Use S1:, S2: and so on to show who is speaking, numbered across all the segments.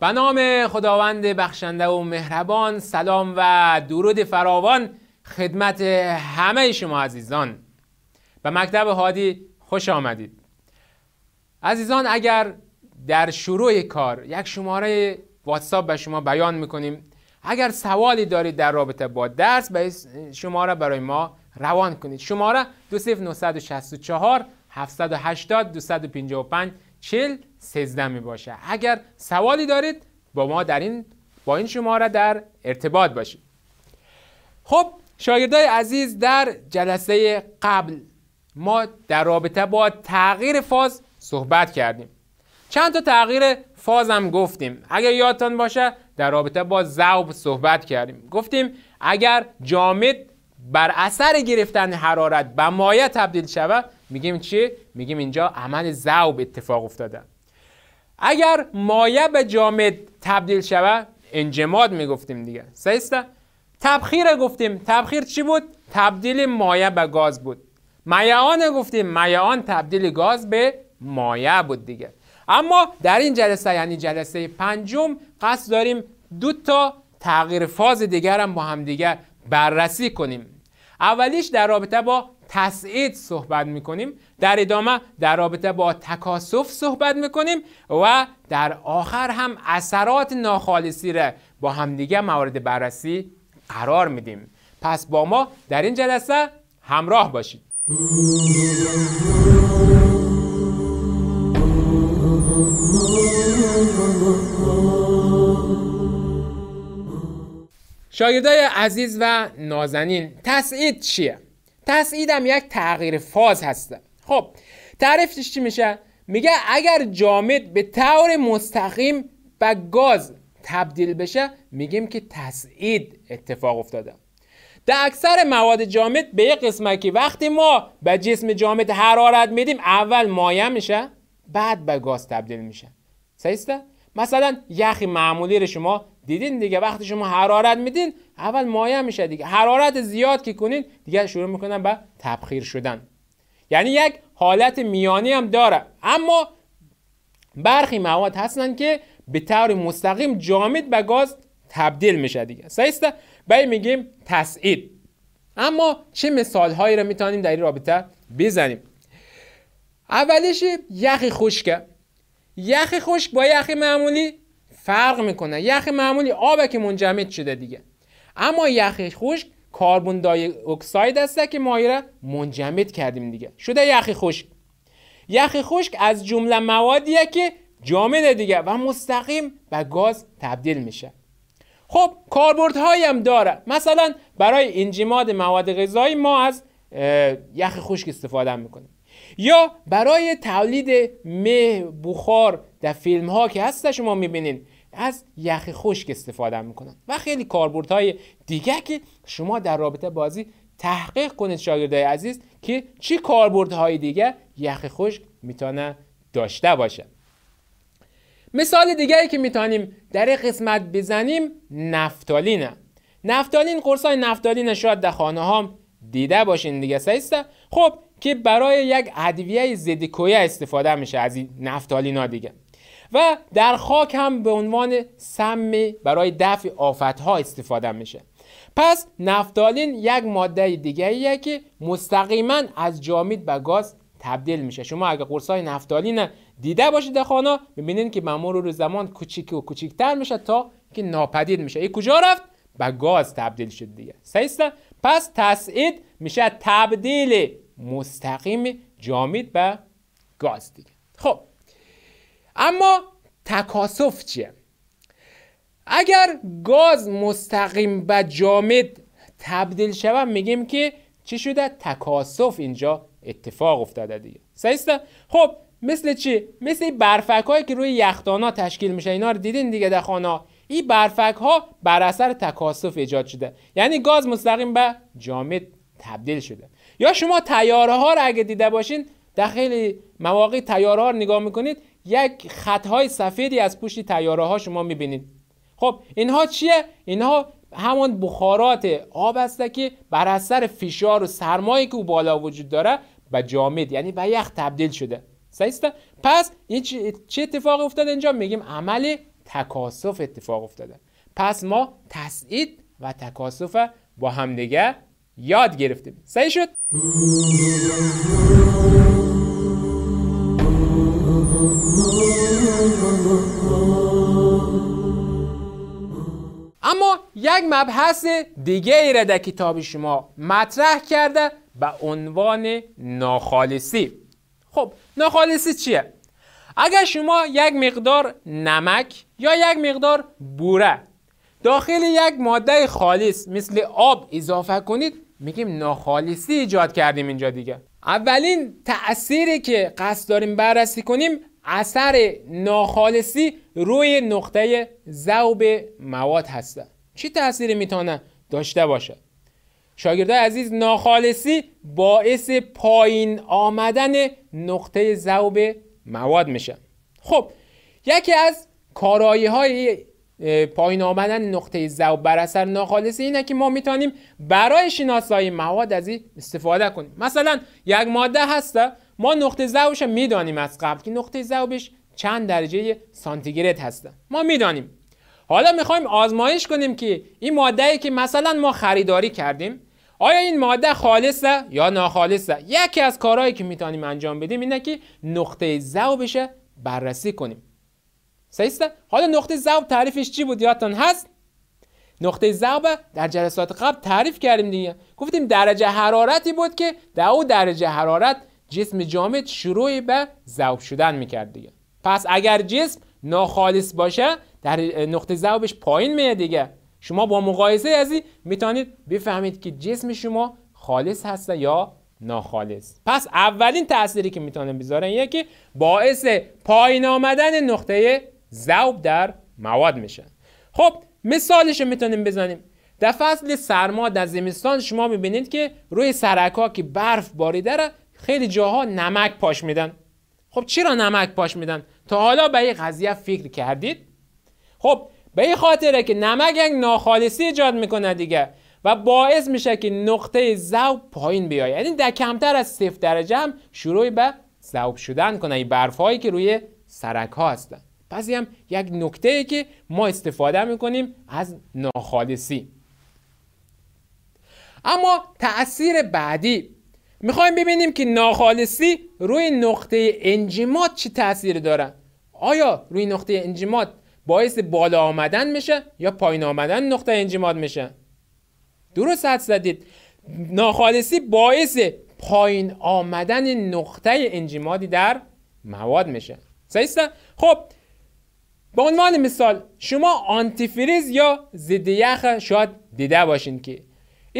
S1: به نام خداوند بخشنده و مهربان سلام و درود فراوان خدمت همه شما عزیزان به مکتب هادی خوش آمدید عزیزان اگر در شروع کار یک شماره واتساپ به شما بیان میکنیم اگر سوالی دارید در رابطه با درس به شماره برای ما روان کنید شماره 2964 780 255 چل سزده می باشه اگر سوالی دارید با ما در این با این شماره در ارتباط باشید خب شاگردای عزیز در جلسه قبل ما در رابطه با تغییر فاز صحبت کردیم چند تا تغییر فاز هم گفتیم اگر یادتان باشه در رابطه با ذوب صحبت کردیم گفتیم اگر جامد بر اثر گرفتن حرارت به مایع تبدیل شود میگیم چی؟ میگیم اینجا عمل زوب اتفاق افتاده اگر مایه به جامد تبدیل شود انجماد میگفتیم دیگه سیسته تبخیر گفتیم تبخیر چی بود؟ تبدیل مایه به گاز بود میعان گفتیم میعان تبدیل گاز به مایع بود دیگه اما در این جلسه یعنی جلسه پنجم قصد داریم دو تا تغییر فاز دیگر هم با هم بررسی کنیم اولیش در رابطه با تسعید صحبت میکنیم در ادامه در رابطه با تکاسف صحبت میکنیم و در آخر هم اثرات ناخالصی را با همدیگه مورد بررسی قرار میدیم پس با ما در این جلسه همراه باشید شاگردای عزیز و نازنین تسعید چیه؟ تسعیدم یک تغییر فاز هستم خب تعریفش چی میشه میگه اگر جامد به طور مستقیم به گاز تبدیل بشه میگیم که تسعید اتفاق افتاده در اکثر مواد جامد به یک قسمه که وقتی ما به جسم جامد حرارت میدیم اول مایع میشه بعد به گاز تبدیل میشه سیسته مثلا یخی معمولی رو شما دیدین دیگه وقتی شما حرارت میدین اول مایع میشه دیگه حرارت زیاد که کنین دیگه شروع میکنن به تبخیر شدن یعنی یک حالت میانی هم داره اما برخی مواد هستن که به طور مستقیم جامد به گاز تبدیل میشه دیگه سایسته به میگیم تسعید اما چه مثال هایی رو میتونیم در این رابطه بزنیم اولیش یخ خوشکه یخ خشک با یخ معمولی فرق میکنه یخ معمولی آبه که منجمد شده دیگه اما یخ خشک کاربون دای اکساید هست که مایره منجمد کردیم دیگه شده یخ خشک یخ خشک از جمله موادیه که جامده دیگه و مستقیم به گاز تبدیل میشه خب کاربردهایی هم داره مثلا برای انجماد مواد غذایی ما از یخ خشک استفاده میکنیم یا برای تولید مه بخار در فیلم ها که هست شما میبینین از یخ خشک استفاده میکنن و خیلی کاربردهای دیگه که شما در رابطه بازی تحقیق کنید شاگردای عزیز که چی کاربردهای دیگه یخ خشک میتونه داشته باشه مثال دیگری که میتونیم در قسمت بزنیم نفتالینه نفتالین قرصای نفتالین شاید در خانه هم دیده باشین دیگه سایستا خب که برای یک ادویه ضد کویه استفاده میشه از این نفتالینا دیگه و در خاک هم به عنوان سم برای دفع آفت ها استفاده میشه پس نفتالین یک ماده دیگه ایه که مستقیما از جامید به گاز تبدیل میشه شما اگه های نفتالین دیده باشید در خانه ببینید که به رو زمان کوچیک و کوچیکتر میشه تا که ناپدید میشه این کجا رفت به گاز تبدیل شد دیگه سیسته پس تسعید میشه تبدیل مستقیم جامد به گاز دیگه خب اما تکاسف چیه اگر گاز مستقیم به جامد تبدیل شود میگیم که چی شده تکاسف اینجا اتفاق افتاده دیگه سیسته خب مثل چی مثل برفک که روی یخدان ها تشکیل میشه اینا رو دیدین دیگه در خانه این برفک ها بر اثر تکاسف ایجاد شده یعنی گاز مستقیم به جامد تبدیل شده یا شما تیاره ها رو اگه دیده باشین در خیلی مواقع تیاره ها رو نگاه میکنید یک خط های سفیدی از پشت تیاره ها شما میبینید خب اینها چیه اینها همان بخارات آب است که بر اثر فشار و سرمایه که او بالا وجود داره به جامد یعنی به یخ تبدیل شده پس این چه اتفاق افتاد اینجا میگیم عمل تکاسف اتفاق افتاده پس ما تسعید و تکاسف با همدیگه یاد گرفتیم صحیح شد اما یک مبحث دیگه ای را در کتاب شما مطرح کرده به عنوان ناخالصی خب ناخالصی چیه؟ اگر شما یک مقدار نمک یا یک مقدار بوره داخل یک ماده خالص مثل آب اضافه کنید میگیم ناخالصی ایجاد کردیم اینجا دیگه اولین تأثیری که قصد داریم بررسی کنیم اثر ناخالصی روی نقطه ذوب مواد هسته چی تأثیری میتونه داشته باشه شاگرده عزیز ناخالصی باعث پایین آمدن نقطه ذوب مواد میشه خب یکی از کارایی های پایین آمدن نقطه ضعف بر اثر ناخالصی اینه که ما میتونیم برای شناسایی مواد از این استفاده کنیم مثلا یک ماده هسته ما نقطه ضعفش میدانیم از قبل که نقطه ضعفش چند درجه سانتیگراد هسته ما میدانیم حالا میخوایم آزمایش کنیم که این ماده ای که مثلا ما خریداری کردیم آیا این ماده خالصه یا ناخالصه یکی از کارهایی که میتونیم انجام بدیم اینه که نقطه ضعف بشه بررسی کنیم سیسته حالا نقطه ضعف تعریفش چی بود یادتون هست نقطه ضعف در جلسات قبل تعریف کردیم دیگه گفتیم درجه حرارتی بود که در او درجه حرارت جسم جامد شروع به ضعف شدن میکرد دیگه پس اگر جسم ناخالص باشه در نقطه ضعفش پایین میاد دیگه شما با مقایسه ازی این میتونید بفهمید که جسم شما خالص هست یا ناخالص پس اولین تأثیری که میتونه بذاره اینه که باعث پایین آمدن نقطه ذوب در مواد میشن خب مثالش میتونیم بزنیم در فصل سرما در زمستان شما میبینید که روی ها که برف باریده را خیلی جاها نمک پاش میدن خب چرا نمک پاش میدن تا حالا به این قضیه فکر کردید خب به این خاطره که نمک ناخالصی ایجاد میکنه دیگه و باعث میشه که نقطه ذوب پایین بیایه یعنی در کمتر از صفر درجه هم شروع به ذوب شدن کنه این برف هایی که روی سرک ها هستن پس هم یک نقطه ای که ما استفاده میکنیم از ناخالصی اما تاثیر بعدی میخوایم ببینیم که ناخالصی روی نقطه انجیمات چه تاثیری داره آیا روی نقطه انجیمات باعث بالا آمدن میشه یا پایین آمدن نقطه انجماد میشه درست حد زدید ناخالصی باعث پایین آمدن نقطه انجمادی در مواد میشه صحیح خب به عنوان مثال شما آنتیفریز یا ضد یخ شاید دیده باشین که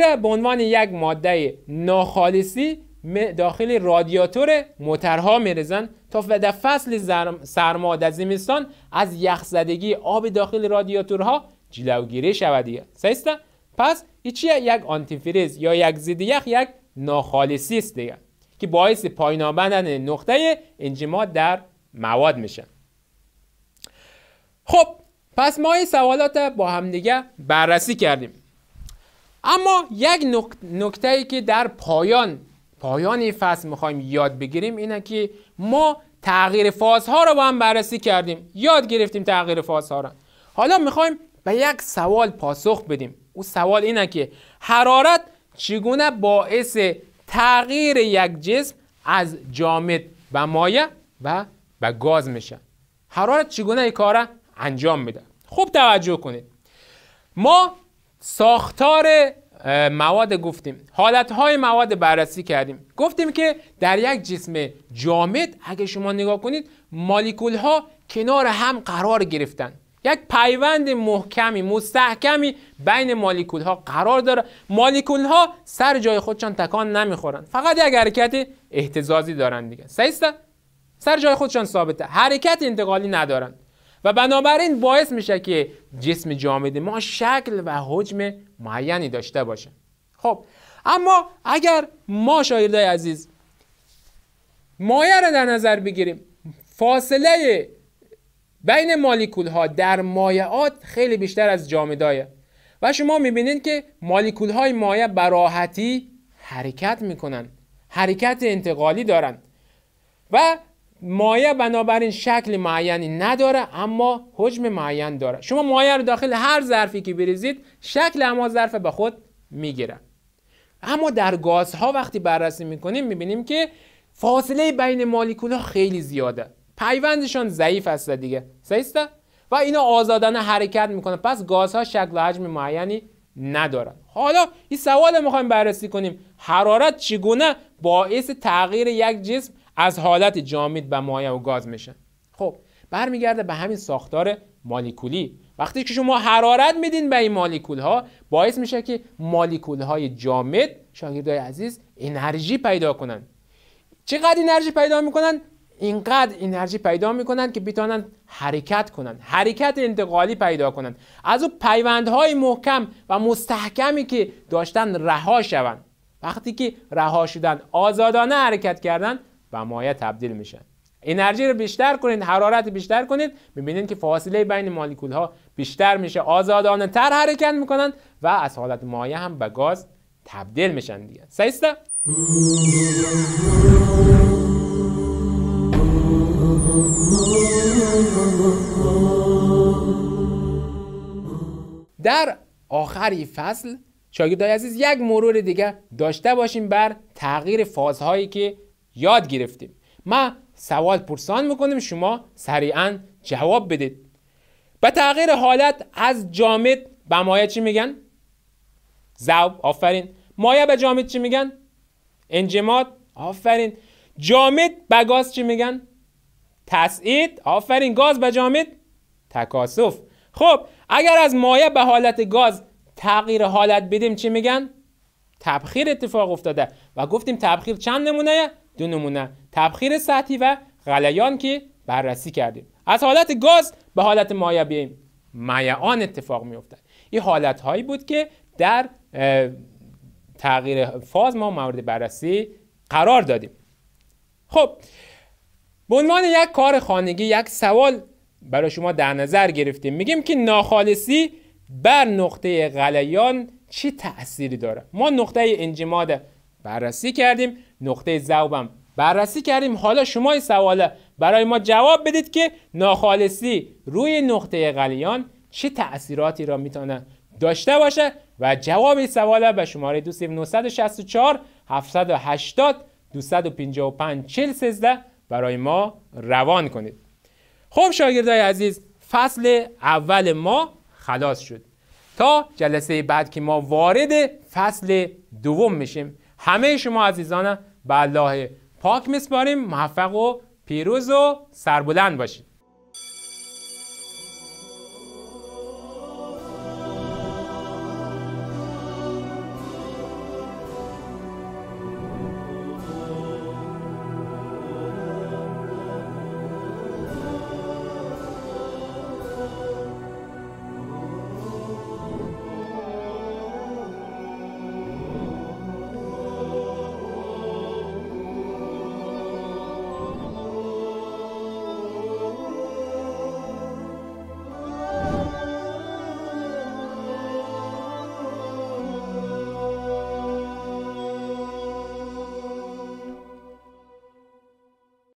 S1: را به عنوان یک ماده ناخالصی داخل رادیاتور موترها میرزن تا در فصل سرما در زمستان از زدگی آب داخل رادیاتورها جلوگیری شود سیسته پس ایچی یک آنتیفریز یا یک ضد یخ یک ناخالصی است دیگه که باعث پایین آمدن نقطه انجماد در مواد میشه خب پس ما این سوالات با همدیگه بررسی کردیم اما یک نکته ای که در پایان پایان این فصل میخوایم یاد بگیریم اینه که ما تغییر فازها رو با هم بررسی کردیم یاد گرفتیم تغییر فازها رو حالا میخوایم به یک سوال پاسخ بدیم او سوال اینه که حرارت چگونه باعث تغییر یک جسم از جامد به مایع و به گاز میشه حرارت چگونه این کار انجام میده خوب توجه کنید ما ساختار مواد گفتیم های مواد بررسی کردیم گفتیم که در یک جسم جامد اگه شما نگاه کنید مالیکول ها کنار هم قرار گرفتن یک پیوند محکمی مستحکمی بین مالیکول ها قرار داره مالیکول ها سر جای خودشان تکان نمیخورن فقط یک حرکت احتزازی دارن دیگه سر جای خودشان ثابته حرکت انتقالی ندارن و بنابراین باعث میشه که جسم جامد ما شکل و حجم معینی داشته باشه خب اما اگر ما شایردای عزیز مایه رو در نظر بگیریم فاصله بین مالیکول ها در مایعات خیلی بیشتر از جامدایه و شما میبینید که مالیکول های مایع براحتی حرکت میکنن حرکت انتقالی دارند و مایه بنابراین شکل معینی نداره اما حجم معین داره شما مایه رو داخل هر ظرفی که بریزید شکل اما ظرف به خود میگیره اما در گازها وقتی بررسی میکنیم میبینیم که فاصله بین مالیکول خیلی زیاده پیوندشان ضعیف است دیگه سیسته و اینا آزادانه حرکت میکنه پس گازها شکل و حجم معینی ندارن حالا این سوال میخوایم بررسی کنیم حرارت چگونه باعث تغییر یک جسم از حالت جامد و مایع و گاز میشن خب برمیگرده به همین ساختار مالیکولی وقتی که شما حرارت میدین به این مالیکول ها باعث میشه که مالیکول های جامد شاگردای عزیز انرژی پیدا کنن چقدر انرژی پیدا میکنن اینقدر انرژی پیدا میکنن که بتوانند حرکت کنن حرکت انتقالی پیدا کنن از اون پیوندهای محکم و مستحکمی که داشتن رها شوند وقتی که رها شدن آزادانه حرکت کردن و مایع تبدیل میشن انرژی رو بیشتر کنید حرارت بیشتر کنید میبینید که فاصله بین مالیکول ها بیشتر میشه آزادانه تر حرکت میکنن و از حالت مایع هم به گاز تبدیل میشن دیگه سیسته در آخری فصل شاگرد عزیز یک مرور دیگه داشته باشیم بر تغییر فازهایی که یاد گرفتیم ما سوال پرسان میکنیم شما سریعا جواب بدید به تغییر حالت از جامد به مایه چی میگن؟ زوب آفرین مایه به جامد چی میگن؟ انجماد آفرین جامد به گاز چی میگن؟ تسعید آفرین گاز به جامد تکاسف خب اگر از مایه به حالت گاز تغییر حالت بدیم چی میگن؟ تبخیر اتفاق افتاده و گفتیم تبخیر چند نمونه دو نمونه تبخیر سطحی و غلیان که بررسی کردیم از حالت گاز به حالت مایع بیایم میعان اتفاق میافتد این حالت هایی بود که در تغییر فاز ما مورد بررسی قرار دادیم خب به عنوان یک کار خانگی یک سوال برای شما در نظر گرفتیم میگیم که ناخالصی بر نقطه غلیان چه تأثیری داره ما نقطه انجماد بررسی کردیم نقطه زوبم بررسی کردیم حالا شما این سواله برای ما جواب بدید که ناخالصی روی نقطه غلیان چه تأثیراتی را میتونه داشته باشه و جواب این سواله به شماره 2964 780 255 سزده برای ما روان کنید خب شاگردای عزیز فصل اول ما خلاص شد تا جلسه بعد که ما وارد فصل دوم میشیم همه شما عزیزان به الله پاک میسپاریم موفق و پیروز و سربلند باشید